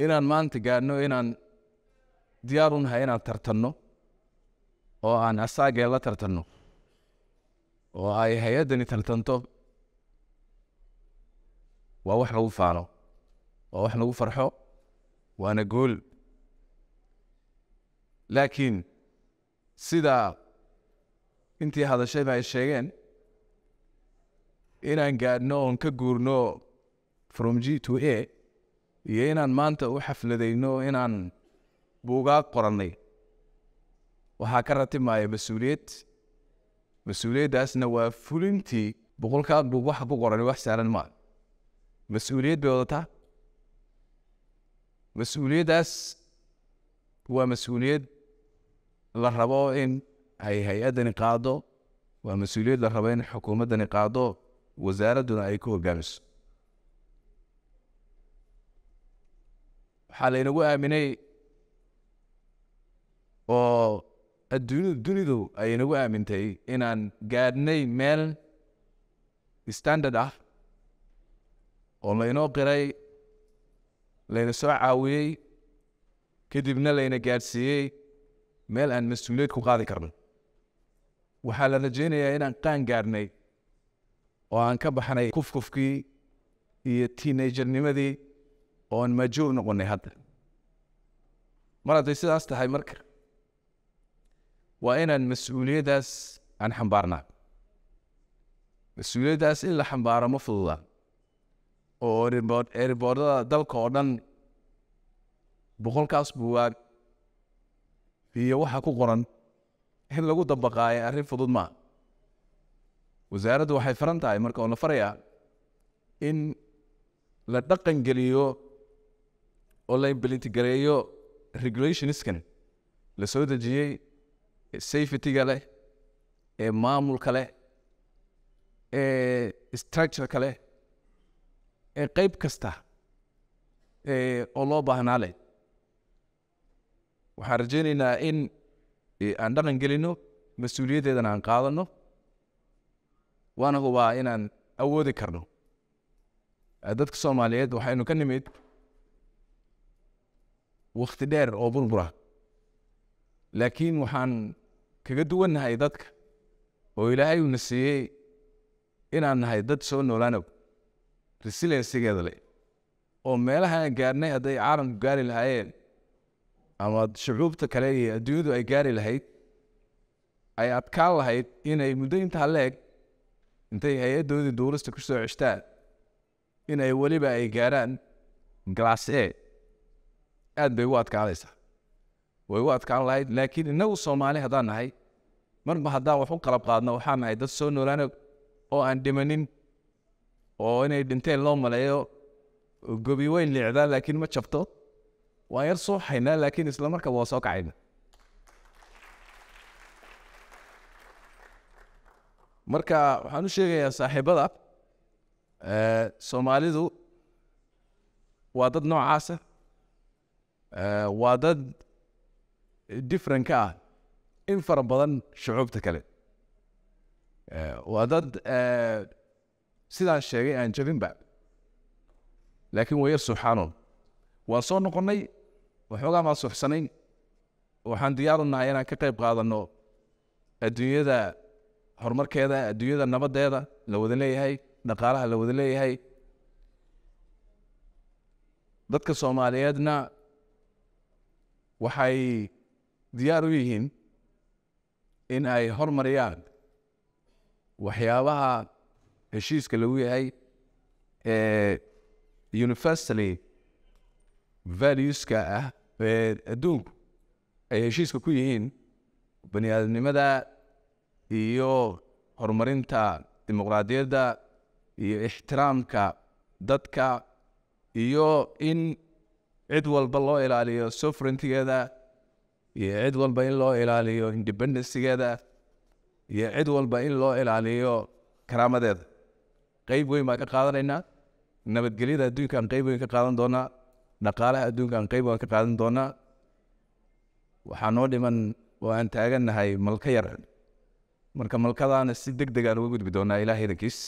inaan maanta gaadhno inaan diyaar u nahay inaan tartanno oo aan asaagee la tartanno oo ay hay-addani tartanto waa wax lagu faano waa wax lagu farxo waana gool laakiin sida intii hadashayba ay sheegeen inaan gaadhno oon ka guurno from g to a iyo inaan maanta u xafladayno inaan buugaag qorannay waxaa ka ratib mas-uuliyad mas-uuliyaddaasna waa fulintii boqolkaa buug waxa ku qoranay wax saalan maa mas-uuliyad bay wadataa mas-uuliyaddaas waa mas-uuliyad la rabo in ay hay-addani qaado waa mas-uuliyad la rabo in xukuumaddani qaado wasaaradduna ay ku hogaamiso waxaa laynagu aaminay oo adduunyadu dunidu ay inagu aamintay inaan gaadhnay meel standard ah oo laynoo qiray layna soo caawiyey kadibna layna gaadhsiiyey meel aan mas-uuliyad ku qaadi karno waxaa la rajeynayaa inaan qaan gaadhnay oo aan ka baxnay kufkufkii iyo teenagernimadii oon maajuur noqonay hadda mar hadday sidaas tahay marka waa inaan mas-uuliyaddaas aan xambaarnaa mas-uuliyaddaas in la xambaaro ma fududa oo eribordada dalka oo dhan boqolkaas buwaag iyo waxa ku qoran in lagu dambaqaaya arrin fudud maa wasaaraddu waxay faran tahay marka oo la farayaa in la dhaqan geliyo oo la gareeyo regulationiskan la soo dejiyey ee safetyga leh ee maamulka leh ee structureka leh ee qeyb kasta oo loo baahnaa leh waxaan rajeyneynaa in aan dhaqan gelino mas-uuliyaddeedana aan qaadanno waana hubaa inaan awoodi karno dadka soomaaliyeed waxaynu ka nimid wakhti dheer oo burbura laakiin waxaan kaga duwannahay dadka oo ilaahay uuna siiyey inaan nahay dad soo noolaanow resilensigeeda leh oo meelahaan gaarnay hadday caalamku gaari lahaayeen ama shucuubta kale iyo adduunyadu ay gaari lahayd ay adkaan lahayd inay muddo intaa leeg intay hay-addoodii duulista ku soo ceshtaan inay weliba ay gaaraan galaas e aad bay u adkaanaysaa way u adkaan lahayd laakiin inagu soomaali haddaan nahay marba haddaan wax u qalab qaadno waxaan nahay dad soo noolaanog oo aan dhimanin oo inay dhinteen loo maleeyo gobi weyn liicdaa laakiin ma jabto waa yar soo haynaa laakiin isla markaba waa soo kacayna marka waxaan u sheegayaa saaxiibada soomaalidu waa dad noocaasa ah. Eh, waa dad different ka ah in fara badan shucuubta kale eh, waa dad eh, sidaan sheegay aan jabinba laakiin waa yar suuxaanoon waan soo noqonnay waxoogaa maa suuxsanayn waxaan diyaaru nahay inaan ka qayb qaadanno adduunyada horumarkeeda adduunyada nabadeeda la wada leeyahay dhaqaalaha la wada leeyahay dadka soomaaliyeedna waxay diyaar u yihiin in ay hormariyaan waxyaabaha heshiiska lagu yahay ee universally valueska ah ee adduunku ay heshiiska ku yihiin bani aadamnimada iyo horumarinta dimuqraadiyadda iyo ixtiraamka dadka iyo in cid walba loo ilaaliyo sovereigntigeeda iyo cid walba in loo ilaaliyo independencigeeda iyo cid walba in loo ilaaliyo karaamadeeda qeyb weyn baan ka qaadanaynaa nabadgelyada adduunkaan qeyb weyn ka qaadan doonaa dhaqaalaha adduunkaan qeyb weyn ka qaadan doonaa waxaa noo dhiman oo aan taagannahay malka yar marka malkadaana si deg degaan uga gudbi doonaa ilaah idankiis